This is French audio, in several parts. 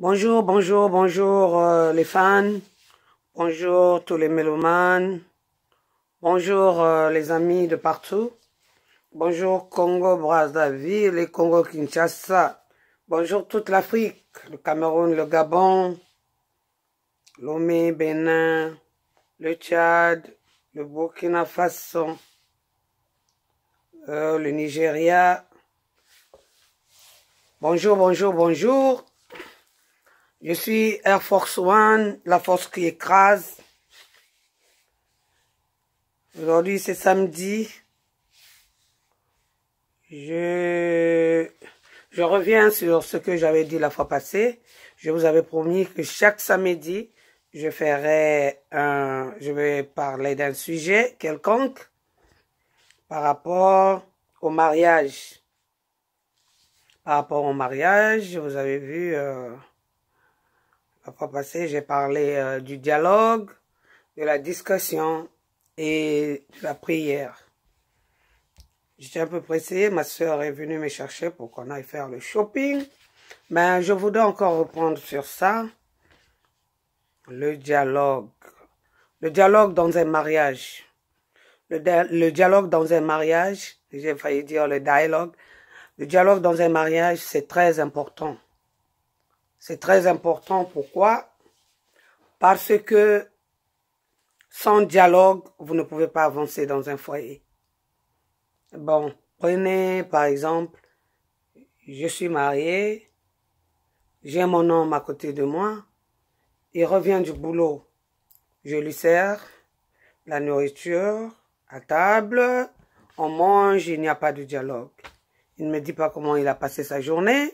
Bonjour, bonjour, bonjour euh, les fans. Bonjour tous les mélomanes. Bonjour euh, les amis de partout. Bonjour Congo Brazzaville les Congo Kinshasa. Bonjour toute l'Afrique, le Cameroun, le Gabon, Lomé, Bénin, le Tchad, le Burkina Faso, euh, le Nigeria. Bonjour, bonjour, bonjour je suis Air Force One, la force qui écrase. Aujourd'hui, c'est samedi. Je, je reviens sur ce que j'avais dit la fois passée. Je vous avais promis que chaque samedi, je ferai un, je vais parler d'un sujet quelconque par rapport au mariage. Par rapport au mariage, vous avez vu, euh, la j'ai parlé euh, du dialogue, de la discussion et de la prière. J'étais un peu pressée. ma soeur est venue me chercher pour qu'on aille faire le shopping. Mais ben, je voudrais encore reprendre sur ça. Le dialogue. Le dialogue dans un mariage. le dialogue dans un mariage, j'ai failli dire le dialogue. Le dialogue dans un mariage, c'est très important. C'est très important. Pourquoi Parce que sans dialogue, vous ne pouvez pas avancer dans un foyer. Bon, prenez par exemple, je suis marié, j'ai mon homme à côté de moi, il revient du boulot, je lui sers la nourriture à table, on mange, il n'y a pas de dialogue. Il ne me dit pas comment il a passé sa journée,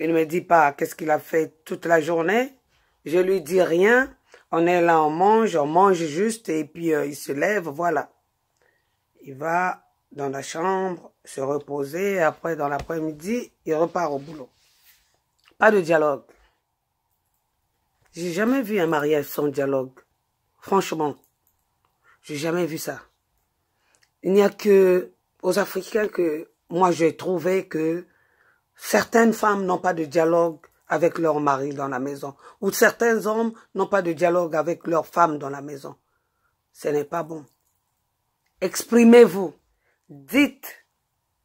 il ne me dit pas qu'est-ce qu'il a fait toute la journée. Je lui dis rien. On est là, on mange, on mange juste et puis euh, il se lève, voilà. Il va dans la chambre, se reposer. après, dans l'après-midi, il repart au boulot. Pas de dialogue. J'ai jamais vu un mariage sans dialogue. Franchement, j'ai jamais vu ça. Il n'y a que aux Africains que moi j'ai trouvé que Certaines femmes n'ont pas de dialogue avec leur mari dans la maison, ou certains hommes n'ont pas de dialogue avec leur femme dans la maison. Ce n'est pas bon. Exprimez-vous. Dites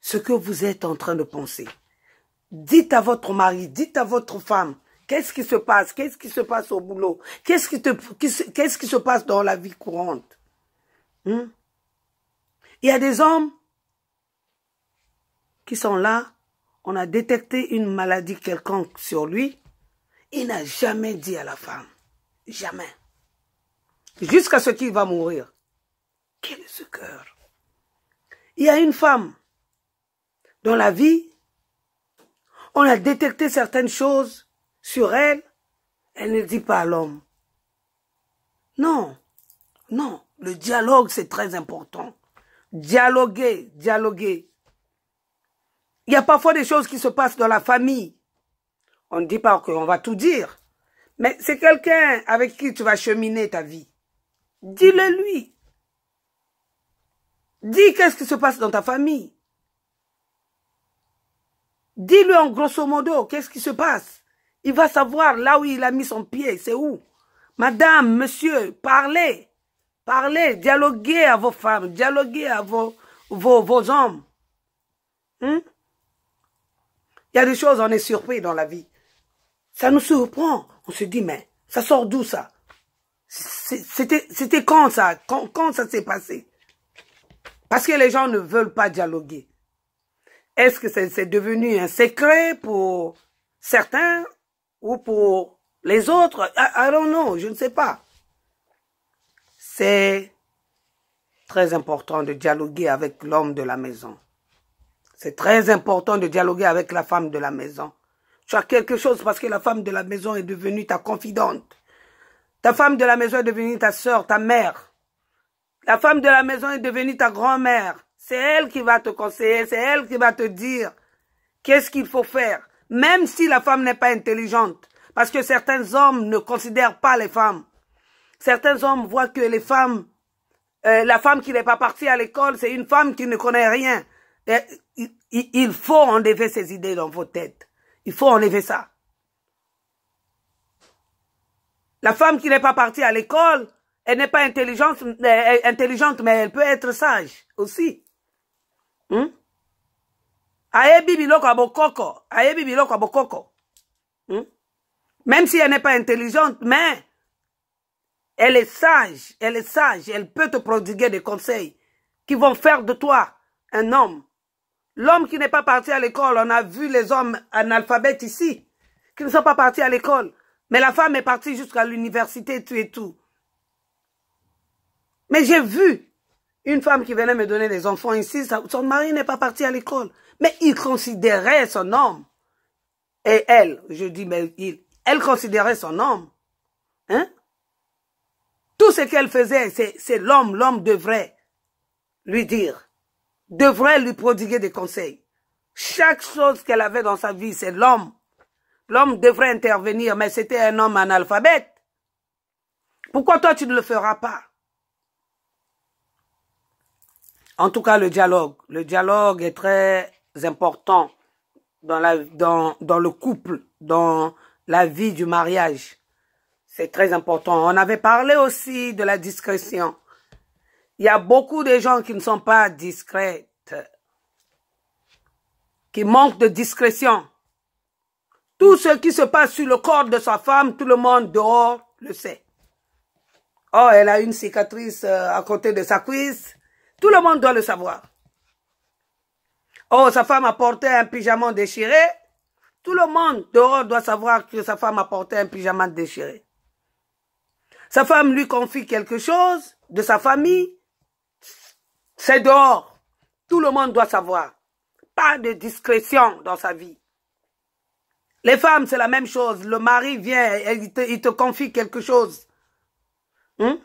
ce que vous êtes en train de penser. Dites à votre mari, dites à votre femme, qu'est-ce qui se passe, qu'est-ce qui se passe au boulot, qu'est-ce qui, qu'est-ce qui se passe dans la vie courante. Hmm? Il y a des hommes qui sont là on a détecté une maladie quelconque sur lui, il n'a jamais dit à la femme. Jamais. Jusqu'à ce qu'il va mourir. Quel est ce cœur Il y a une femme dans la vie, on a détecté certaines choses sur elle, elle ne dit pas à l'homme. Non, non, le dialogue c'est très important. Dialoguer, dialoguer. Il y a parfois des choses qui se passent dans la famille. On ne dit pas qu'on va tout dire. Mais c'est quelqu'un avec qui tu vas cheminer ta vie. Dis-le lui. Dis qu'est-ce qui se passe dans ta famille. dis le en grosso modo qu'est-ce qui se passe. Il va savoir là où il a mis son pied, c'est où. Madame, monsieur, parlez. Parlez, dialoguez à vos femmes, dialoguez à vos, vos, vos hommes. Hein? Il y a des choses, on est surpris dans la vie. Ça nous surprend. On se dit, mais ça sort d'où ça C'était quand ça quand, ça s'est passé Parce que les gens ne veulent pas dialoguer. Est-ce que c'est devenu un secret pour certains ou pour les autres I don't know, je ne sais pas. C'est très important de dialoguer avec l'homme de la maison. C'est très important de dialoguer avec la femme de la maison. Tu as quelque chose parce que la femme de la maison est devenue ta confidente. Ta femme de la maison est devenue ta soeur, ta mère. La femme de la maison est devenue ta grand-mère. C'est elle qui va te conseiller, c'est elle qui va te dire qu'est-ce qu'il faut faire. Même si la femme n'est pas intelligente. Parce que certains hommes ne considèrent pas les femmes. Certains hommes voient que les femmes, euh, la femme qui n'est pas partie à l'école, c'est une femme qui ne connaît rien. Eh, il faut enlever ces idées dans vos têtes. Il faut enlever ça. La femme qui n'est pas partie à l'école, elle n'est pas intelligente, eh, intelligente, mais elle peut être sage aussi. Hmm? Hmm? Même si elle n'est pas intelligente, mais elle est sage, elle est sage, elle peut te prodiguer des conseils qui vont faire de toi un homme L'homme qui n'est pas parti à l'école, on a vu les hommes analphabètes ici, qui ne sont pas partis à l'école. Mais la femme est partie jusqu'à l'université, tout et tout. Mais j'ai vu une femme qui venait me donner des enfants ici, son mari n'est pas parti à l'école. Mais il considérait son homme. Et elle, je dis, mais il, elle considérait son homme. Hein? Tout ce qu'elle faisait, c'est l'homme, l'homme devrait lui dire devrait lui prodiguer des conseils. Chaque chose qu'elle avait dans sa vie, c'est l'homme. L'homme devrait intervenir, mais c'était un homme analphabète. Pourquoi toi, tu ne le feras pas En tout cas, le dialogue. Le dialogue est très important dans, la, dans, dans le couple, dans la vie du mariage. C'est très important. On avait parlé aussi de la discrétion. Il y a beaucoup de gens qui ne sont pas discrètes, qui manquent de discrétion. Tout ce qui se passe sur le corps de sa femme, tout le monde dehors le sait. Oh, elle a une cicatrice euh, à côté de sa cuisse. Tout le monde doit le savoir. Oh, sa femme a porté un pyjama déchiré. Tout le monde dehors doit savoir que sa femme a porté un pyjama déchiré. Sa femme lui confie quelque chose de sa famille. C'est dehors. Tout le monde doit savoir. Pas de discrétion dans sa vie. Les femmes, c'est la même chose. Le mari vient il te, confie quelque chose. Hein?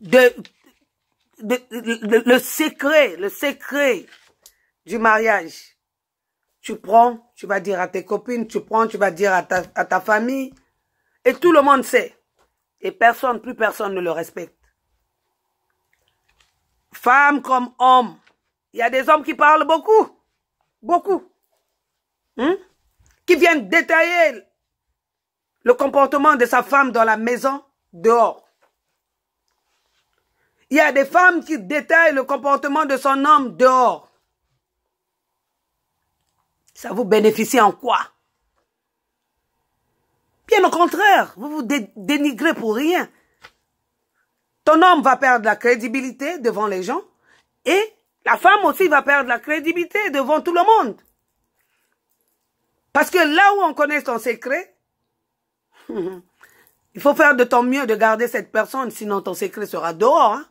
le secret, le secret du mariage. Tu prends, tu vas dire à tes copines, tu prends, tu vas dire à ta famille. Et tout le monde sait. Et personne, plus personne ne le respecte. Femme comme homme, Il y a des hommes qui parlent beaucoup. Beaucoup. Hmm? Qui viennent détailler le comportement de sa femme dans la maison, dehors. Il y a des femmes qui détaillent le comportement de son homme dehors. Ça vous bénéficie en quoi Bien au contraire, vous vous dénigrez pour rien. Ton homme va perdre la crédibilité devant les gens et la femme aussi va perdre la crédibilité devant tout le monde. Parce que là où on connaît ton secret, il faut faire de ton mieux de garder cette personne, sinon ton secret sera dehors. Hein.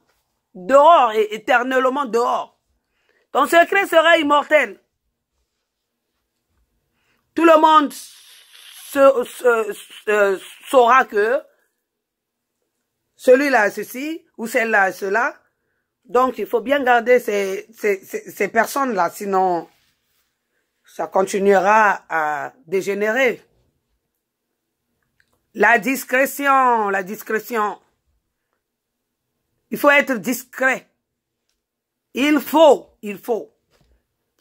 Dehors et éternellement dehors. Ton secret sera immortel. Tout le monde saura que celui-là a ceci, ou celle-là cela. Donc, il faut bien garder ces, ces, ces, personnes-là, sinon ça continuera à dégénérer. La discrétion, la discrétion. Il faut être discret. Il faut, il faut.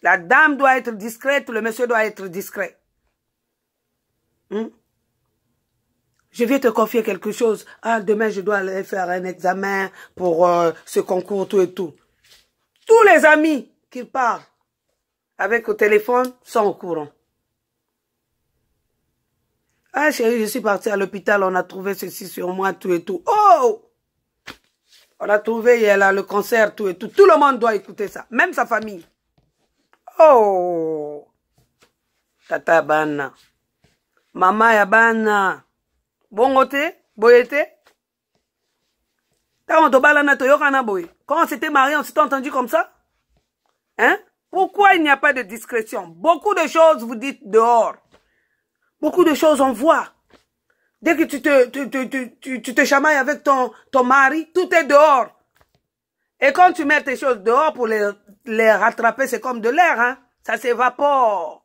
La dame doit être discrète, le monsieur doit être discret. Hmm? je vais te confier quelque chose. Ah, demain, je dois aller faire un examen pour euh, ce concours, tout et tout. Tous les amis qui parlent avec au téléphone sont au courant. Ah, chérie, je suis partie à l'hôpital, on a trouvé ceci sur moi, tout et tout. Oh! On a trouvé, elle a le cancer, tout et tout. Tout le monde doit écouter ça, même sa famille. Oh! Tata Bana. Mama Yabana. Bon côté, quand on s'était marié on s'était entendu comme ça hein pourquoi il n'y a pas de discrétion beaucoup de choses vous dites dehors beaucoup de choses on voit dès que tu te tu, tu, tu, tu te chamailles avec ton ton mari tout est dehors et quand tu mets tes choses dehors pour les les rattraper c'est comme de l'air hein ça s'évapore